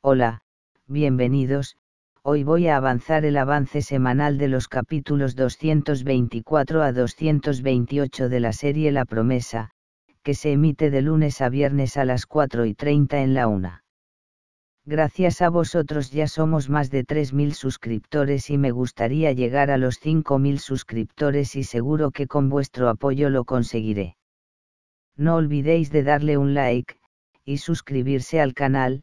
Hola, bienvenidos, hoy voy a avanzar el avance semanal de los capítulos 224 a 228 de la serie La Promesa, que se emite de lunes a viernes a las 4 y 30 en la 1. Gracias a vosotros ya somos más de 3.000 suscriptores y me gustaría llegar a los 5.000 suscriptores y seguro que con vuestro apoyo lo conseguiré. No olvidéis de darle un like, y suscribirse al canal,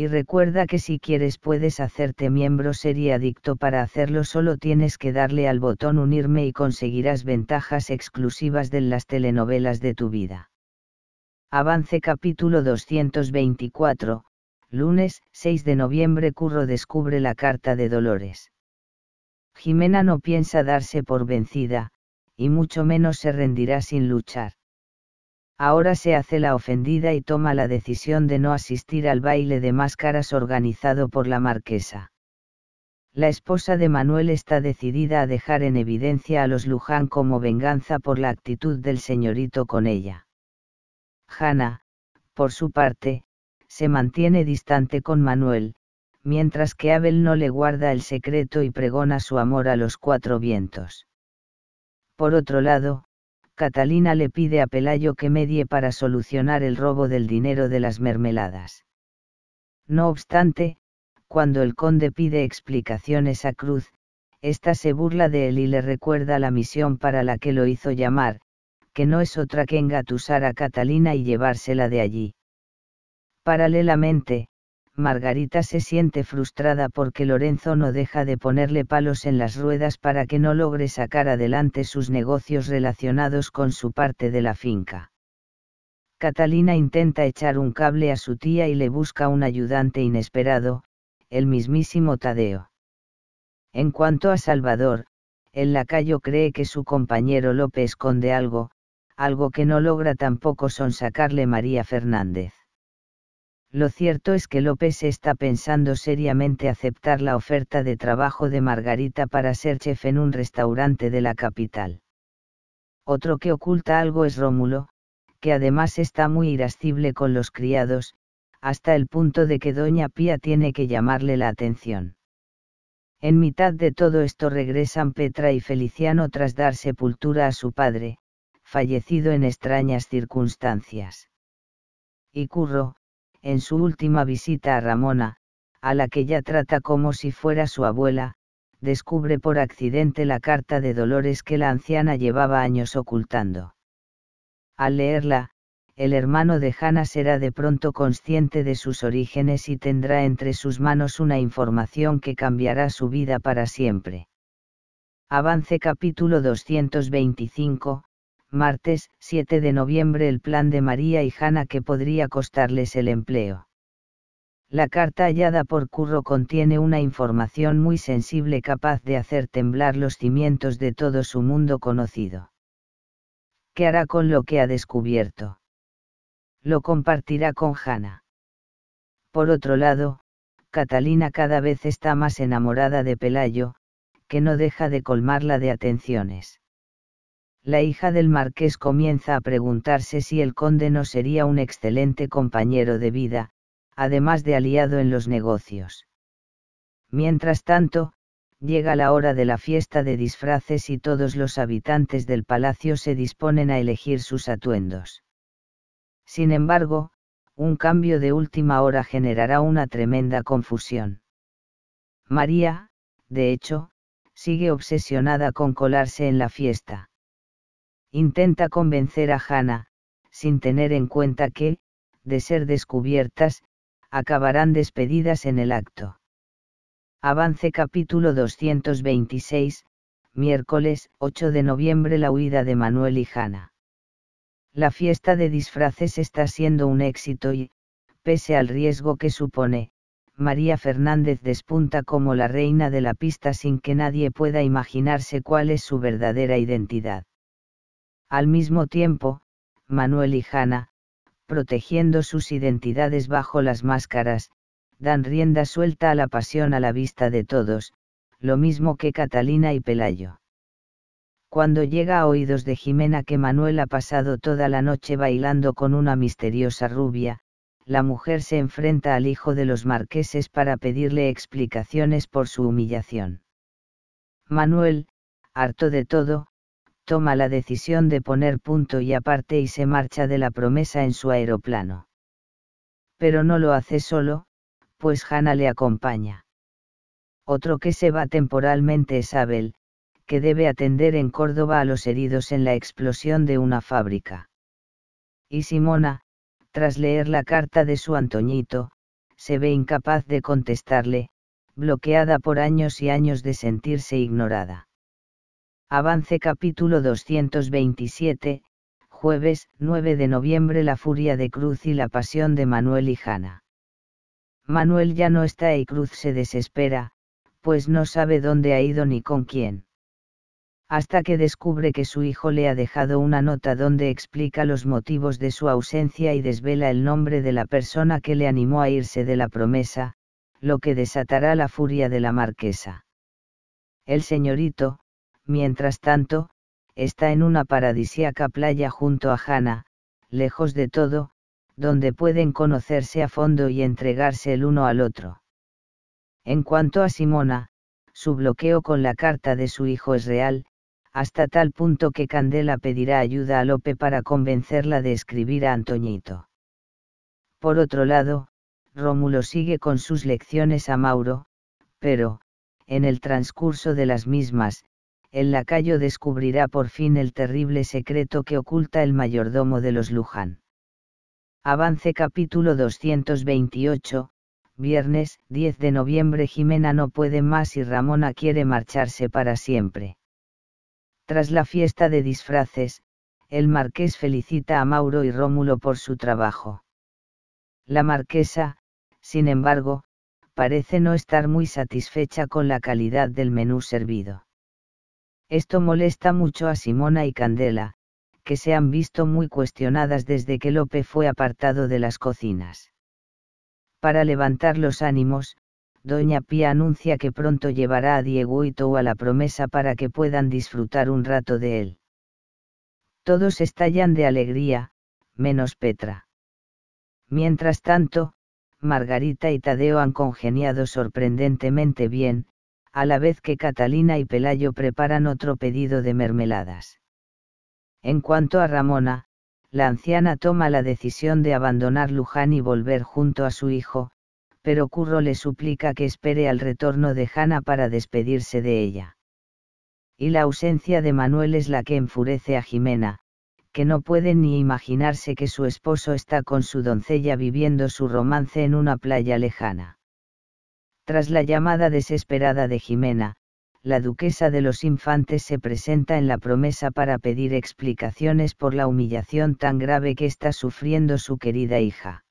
y recuerda que si quieres puedes hacerte miembro sería adicto para hacerlo solo tienes que darle al botón unirme y conseguirás ventajas exclusivas de las telenovelas de tu vida. Avance capítulo 224, lunes 6 de noviembre Curro descubre la carta de Dolores. Jimena no piensa darse por vencida, y mucho menos se rendirá sin luchar ahora se hace la ofendida y toma la decisión de no asistir al baile de máscaras organizado por la marquesa. La esposa de Manuel está decidida a dejar en evidencia a los Luján como venganza por la actitud del señorito con ella. Hannah, por su parte, se mantiene distante con Manuel, mientras que Abel no le guarda el secreto y pregona su amor a los cuatro vientos. Por otro lado, Catalina le pide a Pelayo que medie para solucionar el robo del dinero de las mermeladas. No obstante, cuando el conde pide explicaciones a Cruz, ésta se burla de él y le recuerda la misión para la que lo hizo llamar, que no es otra que engatusar a Catalina y llevársela de allí. Paralelamente, Margarita se siente frustrada porque Lorenzo no deja de ponerle palos en las ruedas para que no logre sacar adelante sus negocios relacionados con su parte de la finca. Catalina intenta echar un cable a su tía y le busca un ayudante inesperado, el mismísimo Tadeo. En cuanto a Salvador, el lacayo cree que su compañero López esconde algo, algo que no logra tampoco son sacarle María Fernández. Lo cierto es que López está pensando seriamente aceptar la oferta de trabajo de Margarita para ser chef en un restaurante de la capital. Otro que oculta algo es Rómulo, que además está muy irascible con los criados, hasta el punto de que Doña Pía tiene que llamarle la atención. En mitad de todo esto regresan Petra y Feliciano tras dar sepultura a su padre, fallecido en extrañas circunstancias. Y Curro, en su última visita a Ramona, a la que ya trata como si fuera su abuela, descubre por accidente la carta de Dolores que la anciana llevaba años ocultando. Al leerla, el hermano de Hannah será de pronto consciente de sus orígenes y tendrá entre sus manos una información que cambiará su vida para siempre. Avance capítulo 225, martes 7 de noviembre el plan de María y Hanna que podría costarles el empleo. La carta hallada por Curro contiene una información muy sensible capaz de hacer temblar los cimientos de todo su mundo conocido. ¿Qué hará con lo que ha descubierto? Lo compartirá con Hanna. Por otro lado, Catalina cada vez está más enamorada de Pelayo, que no deja de colmarla de atenciones la hija del marqués comienza a preguntarse si el conde no sería un excelente compañero de vida, además de aliado en los negocios. Mientras tanto, llega la hora de la fiesta de disfraces y todos los habitantes del palacio se disponen a elegir sus atuendos. Sin embargo, un cambio de última hora generará una tremenda confusión. María, de hecho, sigue obsesionada con colarse en la fiesta intenta convencer a Hannah, sin tener en cuenta que, de ser descubiertas, acabarán despedidas en el acto. Avance capítulo 226, miércoles 8 de noviembre la huida de Manuel y Hanna. La fiesta de disfraces está siendo un éxito y, pese al riesgo que supone, María Fernández despunta como la reina de la pista sin que nadie pueda imaginarse cuál es su verdadera identidad. Al mismo tiempo, Manuel y Hanna, protegiendo sus identidades bajo las máscaras, dan rienda suelta a la pasión a la vista de todos, lo mismo que Catalina y Pelayo. Cuando llega a oídos de Jimena que Manuel ha pasado toda la noche bailando con una misteriosa rubia, la mujer se enfrenta al hijo de los marqueses para pedirle explicaciones por su humillación. Manuel, harto de todo, toma la decisión de poner punto y aparte y se marcha de la promesa en su aeroplano. Pero no lo hace solo, pues Hannah le acompaña. Otro que se va temporalmente es Abel, que debe atender en Córdoba a los heridos en la explosión de una fábrica. Y Simona, tras leer la carta de su Antoñito, se ve incapaz de contestarle, bloqueada por años y años de sentirse ignorada. Avance capítulo 227, jueves 9 de noviembre La furia de Cruz y la pasión de Manuel y Jana. Manuel ya no está y Cruz se desespera, pues no sabe dónde ha ido ni con quién. Hasta que descubre que su hijo le ha dejado una nota donde explica los motivos de su ausencia y desvela el nombre de la persona que le animó a irse de la promesa, lo que desatará la furia de la marquesa. El señorito, Mientras tanto, está en una paradisíaca playa junto a Hannah, lejos de todo, donde pueden conocerse a fondo y entregarse el uno al otro. En cuanto a Simona, su bloqueo con la carta de su hijo es real, hasta tal punto que Candela pedirá ayuda a Lope para convencerla de escribir a Antoñito. Por otro lado, Rómulo sigue con sus lecciones a Mauro, pero, en el transcurso de las mismas, el lacayo descubrirá por fin el terrible secreto que oculta el mayordomo de los Luján. Avance capítulo 228, viernes 10 de noviembre Jimena no puede más y Ramona quiere marcharse para siempre. Tras la fiesta de disfraces, el marqués felicita a Mauro y Rómulo por su trabajo. La marquesa, sin embargo, parece no estar muy satisfecha con la calidad del menú servido. Esto molesta mucho a Simona y Candela, que se han visto muy cuestionadas desde que Lope fue apartado de las cocinas. Para levantar los ánimos, Doña Pía anuncia que pronto llevará a Diego y Tou a la promesa para que puedan disfrutar un rato de él. Todos estallan de alegría, menos Petra. Mientras tanto, Margarita y Tadeo han congeniado sorprendentemente bien, a la vez que Catalina y Pelayo preparan otro pedido de mermeladas. En cuanto a Ramona, la anciana toma la decisión de abandonar Luján y volver junto a su hijo, pero Curro le suplica que espere al retorno de Hanna para despedirse de ella. Y la ausencia de Manuel es la que enfurece a Jimena, que no puede ni imaginarse que su esposo está con su doncella viviendo su romance en una playa lejana. Tras la llamada desesperada de Jimena, la duquesa de los infantes se presenta en la promesa para pedir explicaciones por la humillación tan grave que está sufriendo su querida hija.